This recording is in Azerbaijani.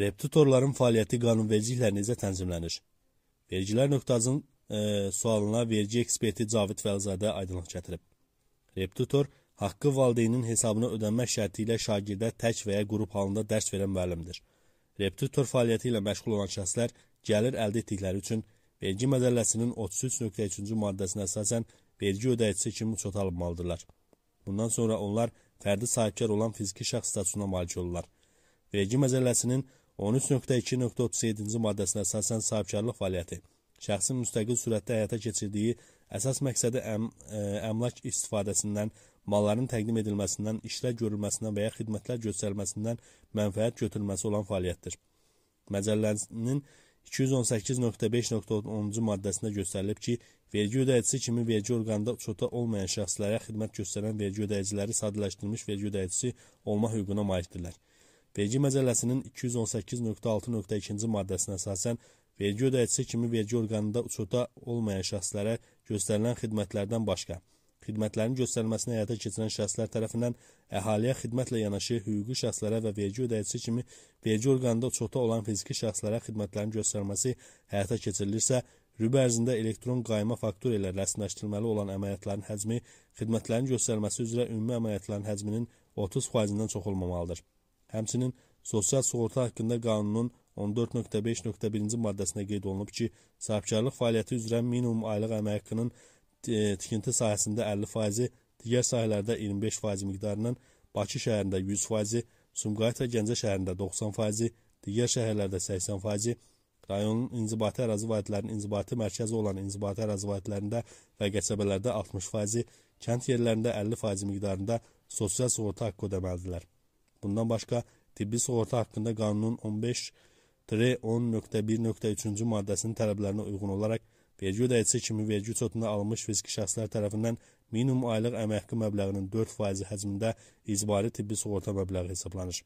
repetitorların fəaliyyəti qanunvericiliklə necə tənzimlənir? Vergilər nöqtazın e, sualına vergi eksperti Cavid Vəlzadə aydınlıq gətirib. Repetitor haqqı valideynin hesabına ödənmək şərti ilə şagirdə tək və ya qrup halında dərs verən müəllimdir. Repetitor fəaliyyəti ilə məşğul olan şəxslər gəlir əldə etdikləri üçün vergi mədəlləsinin 33.3-cü maddəsinə əsasən vergi ödəyicisi kimi çoxalmalıdırlar. Bundan sonra onlar fərdi sahibkar olan fiziki şəxs statusuna malik olurlar. Vergi məcəlləsinin 13.2.37-ci maddəsinə əsasən sahibkarlıq fəaliyyəti şəxsin müstəqil sürətdə həyata keçirdiyi əsas məqsədi əm, ə, e, əmlak istifadəsindən, malların təqdim edilməsindən, işlər görülməsindən və ya xidmətlər göstərilməsindən mənfəət götürülməsi olan fəaliyyətdir. Məcəllənin 218.5.10-cu maddəsində göstərilib ki, vergi ödəyicisi kimi vergi orqanında çota olmayan şəxslərə xidmət göstərən vergi ödəyiciləri sadələşdirilmiş vergi ödəyicisi olma hüququna malikdirlər. Vergi məcəlləsinin 218.6.2-ci maddəsinə əsasən vergi ödəyicisi kimi vergi orqanında uçota olmayan şəxslərə göstərilən xidmətlərdən başqa xidmətlərin göstərilməsini həyata keçirən şəxslər tərəfindən əhaliyə xidmətlə yanaşı hüquqi şəxslərə və vergi ödəyicisi kimi vergi orqanında uçota olan fiziki şəxslərə xidmətlərin göstərilməsi həyata keçirilirsə, rüb ərzində elektron qayma faktura ilə rəsmiləşdirilməli olan əməliyyatların həcmi xidmətlərin göstərilməsi üzrə ümumi əməliyyatların həcminin 30%-dən çox olmamalıdır. Həmçinin sosial sığorta haqqında qanunun 14.5.1-ci maddəsində qeyd olunub ki, sahibkarlıq fəaliyyəti üzrə minimum aylıq əmək haqqının e, tikinti sahəsində 50%-i, digər sahələrdə 25% miqdarının, Bakı şəhərində 100%-i, Sumqayıt və Gəncə şəhərində 90%-i, digər şəhərlərdə 80%-i, rayonun inzibati ərazi vahidlərinin inzibati mərkəzi olan inzibati ərazi vahidlərində və qəsəbələrdə 60%-i, kənd yerlərində 50% miqdarında sosial sığorta haqqı ödəməlidirlər. Bundan başqa tibbi sığorta haqqında qanunun 15-10.1.3-cü maddəsinin tələblərinə uyğun olaraq vergi ödəyicisi kimi vergi çotuna alınmış fiziki şəxslər tərəfindən minimum aylıq əmək haqqı məbləğinin 4 faizi həcmində icbari tibbi sığorta məbləği hesablanır.